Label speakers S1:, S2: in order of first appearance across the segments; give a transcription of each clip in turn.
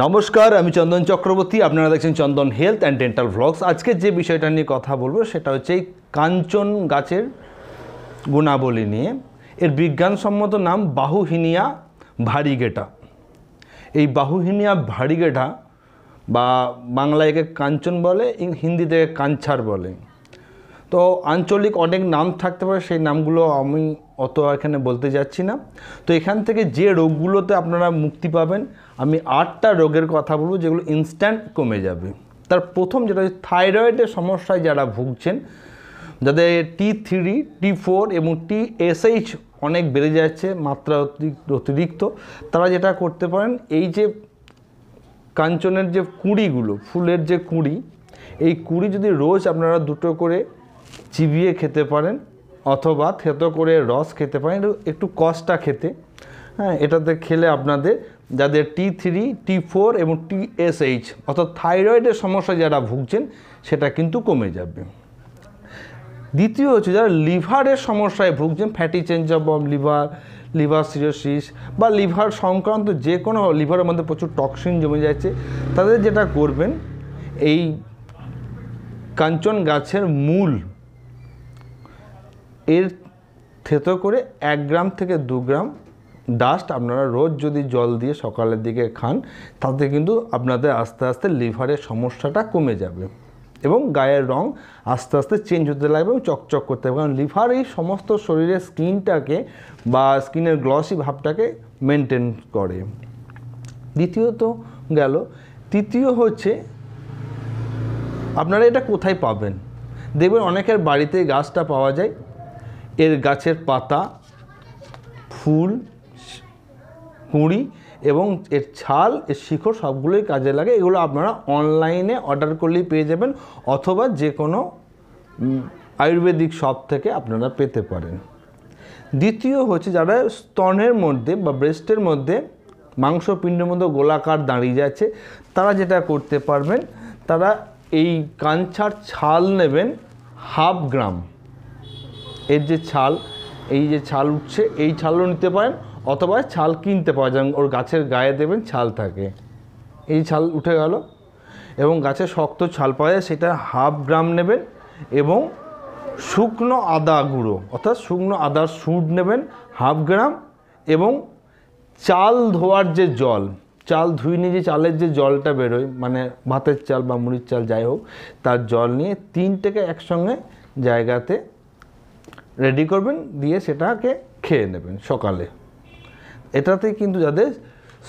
S1: নমস্কার আমি চন্দন চক্রবর্তী আপনারা দেখছেন Chandan health and dental vlogs আজকে যে বিষয়টা নিয়ে কথা বলবো সেটা হচ্ছে এই কাঞ্চন গাছের গুণাবলী নিয়ে এর বিজ্ঞানসম্মত নাম বাহুহিনিয়া ভারিগেটা এই বাহুহিনিয়া ভারিগেটা বা বাংলায় একে কাঞ্চন বলে হিন্দিতে কাঞ্ছার বলে তো আঞ্চলিক অনেক নাম থাকতে পারে সেই নামগুলো আমি অত এখানে বলতে যাচ্ছি না তো এখান থেকে যে রোগগুলোতে আপনারা মুক্তি পাবেন আমি আটটা রোগের কথা বলবো যেগুলো ইনস্ট্যান্ট কমে যাবে তার প্রথম যেটা হচ্ছে থাইরয়েডের সমস্যায় যারা ভুগছেন যাদের টি থ্রি টি ফোর এবং টি এসএইচ অনেক বেড়ে যাচ্ছে মাত্রা অতিরিক্ত তারা যেটা করতে পারেন এই যে কাঞ্চনের যে কুঁড়িগুলো ফুলের যে কুঁড়ি এই কুঁড়ি যদি রোজ আপনারা দুটো করে চিবিয়ে খেতে পারেন অথবা থেতো করে রস খেতে পারেন একটু কষ্টা খেতে হ্যাঁ এটাতে খেলে আপনাদের যাদের টি থ্রি টি ফোর এবং টি এস এইচ অর্থাৎ থাইরয়েডের সমস্যা যারা ভুগছেন সেটা কিন্তু কমে যাবে দ্বিতীয় হচ্ছে যারা লিভারের সমস্যায় ভুগছেন fatty change of liver liver cirrhosis বা লিভার সংক্রান্ত যে কোনো লিভারের মধ্যে প্রচুর টক্সিন জমে যাচ্ছে তাদের যেটা করবেন এই কাঞ্চন গাছের মূল এর থেতো করে এক গ্রাম থেকে দু গ্রাম ডাস্ট আপনারা রোজ যদি জল দিয়ে সকালের দিকে খান তাতে কিন্তু আপনাদের আস্তে আস্তে লিভারের সমস্যাটা কমে যাবে এবং গায়ের রং আস্তে আস্তে চেঞ্জ হতে লাগবে এবং চকচক করতে হবে কারণ লিভার এই সমস্ত শরীরের স্কিনটাকে বা স্কিনের গ্লসি ভাবটাকে মেনটেন করে দ্বিতীয়ত গেল তৃতীয় হচ্ছে আপনারা এটা কোথায় পাবেন দেখবেন অনেকের বাড়িতে গাছটা পাওয়া যায় এর গাছের পাতা ফুল কুঁড়ি এবং এর ছাল এর শিখর সবগুলোই কাজে লাগে এগুলো আপনারা অনলাইনে অর্ডার করলেই পেয়ে যাবেন অথবা যে কোনো আয়ুর্বেদিক শপ থেকে আপনারা পেতে পারেন দ্বিতীয় হচ্ছে যারা স্তনের মধ্যে বা ব্রেস্টের মধ্যে মাংসপিণ্ডের মধ্যে গোলাকার দাঁড়িয়ে যাচ্ছে তারা যেটা করতে পারবেন তারা এই কাঞ্চার ছাল নেবেন হাফ গ্রাম এর যে ছাল এই যে ছাল উঠছে এই ছালও নিতে পারেন অথবা ছাল কিনতে পাওয়া যায় ওর গাছের গায়ে দেবেন ছাল থাকে এই ছাল উঠে গেল এবং গাছে শক্ত ছাল পাওয়া যায় সেটা হাফ গ্রাম নেবেন এবং শুকনো আদা গুঁড়ো অর্থাৎ শুকনো আদার সুট নেবেন হাফ গ্রাম এবং চাল ধোয়ার যে জল চাল ধুই নিয়ে যে চালের যে জলটা বেরোয় মানে ভাতের চাল বা মুড়ির চাল যাই হোক তার জল নিয়ে তিনটেকে একসঙ্গে জায়গাতে রেডি করবেন দিয়ে সেটাকে খেয়ে নেবেন সকালে এটাতে কিন্তু যাদের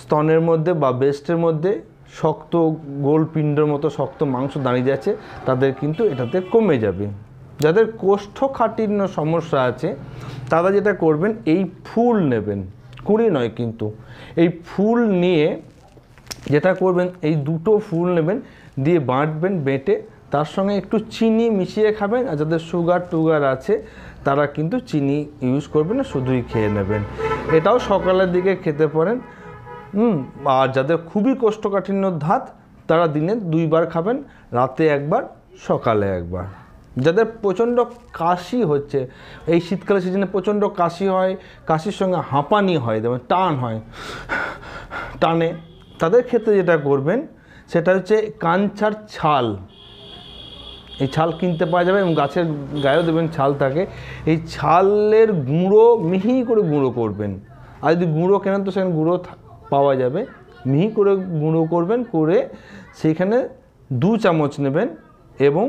S1: স্তনের মধ্যে বা বেস্টের মধ্যে শক্ত গোল পিণ্ডের মতো শক্ত মাংস দাঁড়িয়ে যাচ্ছে তাদের কিন্তু এটাতে কমে যাবে যাদের কোষ্ঠকাঠিন্য সমস্যা আছে তারা যেটা করবেন এই ফুল নেবেন কুড়ি নয় কিন্তু এই ফুল নিয়ে যেটা করবেন এই দুটো ফুল নেবেন দিয়ে বাঁটবেন বেঁটে তার সঙ্গে একটু চিনি মিশিয়ে খাবেন আর যাদের সুগার টুগার আছে তারা কিন্তু চিনি ইউজ করবেন না শুধুই খেয়ে নেবেন এটাও সকালের দিকে খেতে পারেন হুম আর যাদের খুবই কষ্টকাঠিন্য ধাত তারা দিনে দুইবার খাবেন রাতে একবার সকালে একবার যাদের প্রচণ্ড কাশি হচ্ছে এই শীতকালে সিজনে প্রচণ্ড কাশি হয় কাশির সঙ্গে হাঁপানি হয় যেমন টান হয় টানে তাদের ক্ষেত্রে যেটা করবেন সেটা হচ্ছে কাঞ্চার ছাল এই ছাল কিনতে পাওয়া যাবে এবং গাছের গায়েও দেবেন ছাল থাকে এই ছালের গুঁড়ো মিহি করে গুঁড়ো করবেন আর যদি গুঁড়ো কেনেন তো সেখানে গুঁড়ো পাওয়া যাবে মিহি করে গুঁড়ো করবেন করে সেখানে দু চামচ নেবেন এবং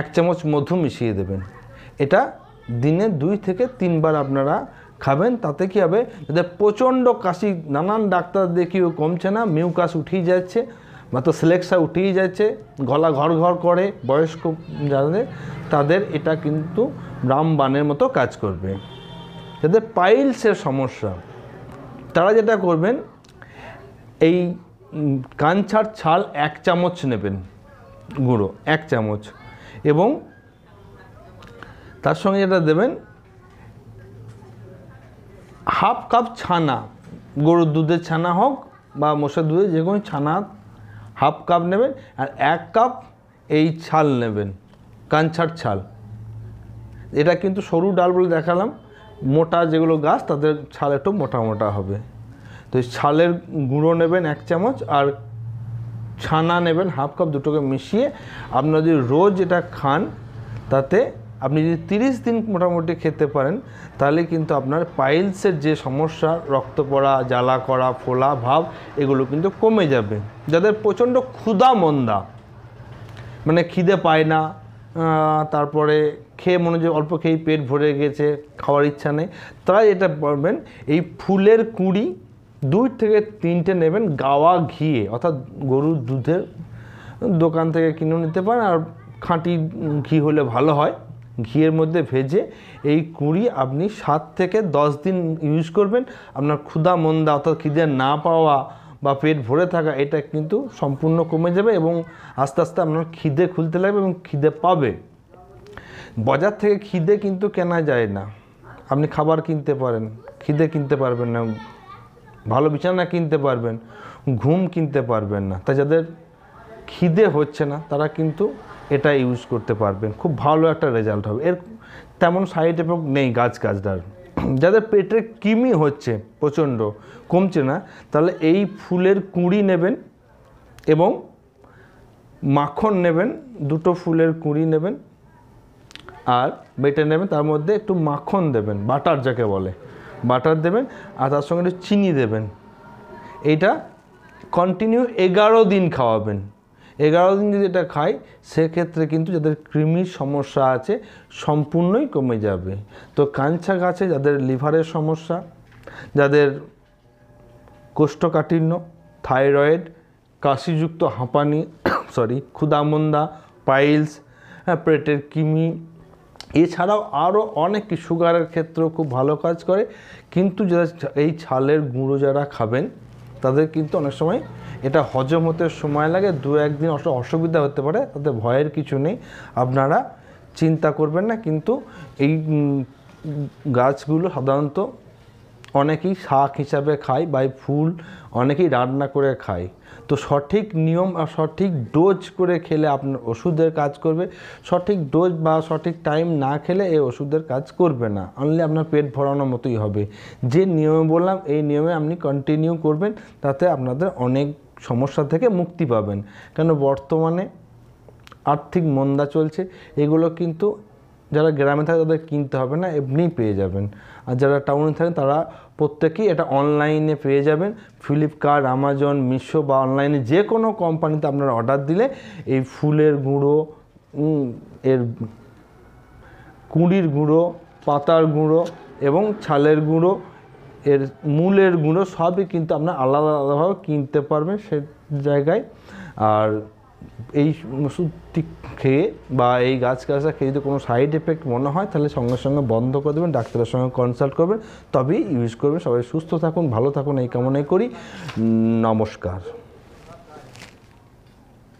S1: এক চামচ মধু মিশিয়ে দেবেন এটা দিনে দুই থেকে তিনবার আপনারা খাবেন তাতে কী হবে যাদের প্রচণ্ড কাশি নানান ডাক্তার দেখিও কমছে না মিউকাস উঠেই যাচ্ছে মাত্র সিলেক্সা উঠেই যাচ্ছে গলা ঘর ঘর করে বয়স্ক যাদের তাদের এটা কিন্তু রামবানের মতো কাজ করবে যাদের পাইলসের সমস্যা তারা যেটা করবেন এই কাঞ্ছার ছাল এক চামচ নেবেন গুঁড়ো এক চামচ এবং তার সঙ্গে যেটা দেবেন হাফ কাপ ছানা গরুর দুধের ছানা হোক বা মশার দুধের যে কোনো ছানা হাফ কাপ নেবেন আর এক কাপ এই ছাল নেবেন কাঞ্ছার ছাল এটা কিন্তু সরু ডাল বলে দেখালাম মোটা যেগুলো গাছ তাদের ছাল একটু মোটা মোটা হবে তো ছালের গুঁড়ো নেবেন এক চামচ আর ছানা নেবেন হাফ কাপ দুটোকে মিশিয়ে আপনারা যদি রোজ এটা খান তাতে আপনি যদি তিরিশ দিন মোটামুটি খেতে পারেন তাহলে কিন্তু আপনার পাইলসের যে সমস্যা রক্ত পড়া জ্বালা করা ফোলা ভাব এগুলো কিন্তু কমে যাবে যাদের প্রচণ্ড ক্ষুধা মন্দা মানে খিদে পায় না তারপরে খেয়ে মনে হয় অল্প খেয়েই পেট ভরে গেছে খাওয়ার ইচ্ছা নেই তারা এটা পারবেন এই ফুলের কুঁড়ি দুই থেকে তিনটে নেবেন গাওয়া ঘিয়ে অর্থাৎ গরুর দুধের দোকান থেকে কিনে নিতে পারেন আর খাঁটি ঘি হলে ভালো হয় ঘিয়ের মধ্যে ভেজে এই কুঁড়ি আপনি সাত থেকে দশ দিন ইউজ করবেন আপনার ক্ষুধা মন্দা অর্থাৎ খিদে না পাওয়া বা পেট ভরে থাকা এটা কিন্তু সম্পূর্ণ কমে যাবে এবং আস্তে আস্তে আপনার খিদে খুলতে লাগবে এবং খিদে পাবে বাজার থেকে খিদে কিন্তু কেনা যায় না আপনি খাবার কিনতে পারেন খিদে কিনতে পারবেন না ভালো বিছানা কিনতে পারবেন ঘুম কিনতে পারবেন না তাই যাদের খিদে হচ্ছে না তারা কিন্তু এটা ইউজ করতে পারবেন খুব ভালো একটা রেজাল্ট হবে এর তেমন সাইড এফেক্ট নেই গাছ গাছটার যাদের পেটে কিমি হচ্ছে প্রচণ্ড কমছে না তাহলে এই ফুলের কুঁড়ি নেবেন এবং মাখন নেবেন দুটো ফুলের কুঁড়ি নেবেন আর বেটে নেবেন তার মধ্যে একটু মাখন দেবেন বাটার যাকে বলে বাটার দেবেন আর তার সঙ্গে একটু চিনি দেবেন এইটা কন্টিনিউ এগারো দিন খাওয়াবেন এগারো দিন যদি এটা খাই সেক্ষেত্রে কিন্তু যাদের কৃমির সমস্যা আছে সম্পূর্ণই কমে যাবে তো কাঞ্চা গাছে যাদের লিভারের সমস্যা যাদের কোষ্ঠকাঠিন্য থাইরয়েড কাশিযুক্ত হাঁপানি সরি ক্ষুদামন্দা পাইলস হ্যাঁ পেটের কিমি এছাড়াও আরও অনেক সুগারের ক্ষেত্রেও খুব ভালো কাজ করে কিন্তু যারা এই ছালের গুঁড়ো যারা খাবেন তাদের কিন্তু অনেক সময় এটা হজম হতে সময় লাগে দু একদিন অসুবিধা হতে পারে তাতে ভয়ের কিছু নেই আপনারা চিন্তা করবেন না কিন্তু এই গাছগুলো সাধারণত অনেকেই শাক হিসাবে খায় বা ফুল অনেকেই রান্না করে খায় তো সঠিক নিয়ম আর সঠিক ডোজ করে খেলে আপনার ওষুধের কাজ করবে সঠিক ডোজ বা সঠিক টাইম না খেলে এই ওষুধের কাজ করবে না অনলি আপনার পেট ভরানোর মতোই হবে যে নিয়মে বললাম এই নিয়মে আপনি কন্টিনিউ করবেন তাতে আপনাদের অনেক সমস্যা থেকে মুক্তি পাবেন কেন বর্তমানে আর্থিক মন্দা চলছে এগুলো কিন্তু যারা গ্রামে থাকে তাদের কিনতে হবে না এমনিই পেয়ে যাবেন আর যারা টাউনে থাকেন তারা প্রত্যেকেই এটা অনলাইনে পেয়ে যাবেন ফ্লিপকার্ট আমাজন মিশো বা অনলাইনে যে কোনো কোম্পানিতে আপনারা অর্ডার দিলে এই ফুলের গুঁড়ো এর কুঁড়ির গুঁড়ো পাতার গুঁড়ো এবং ছালের গুঁড়ো এর মূলের গুঁড়ো সবই কিন্তু আপনার আলাদা আলাদাভাবে কিনতে পারবেন সে জায়গায় আর এই ওষুধটি খেয়ে বা এই গাছ গাছা খেয়ে যদি কোনো সাইড এফেক্ট মনে হয় তাহলে সঙ্গে সঙ্গে বন্ধ করে দেবেন ডাক্তারের সঙ্গে কনসাল্ট করবেন তবেই ইউজ করবেন সবাই সুস্থ থাকুন ভালো থাকুন এই কামনাই করি নমস্কার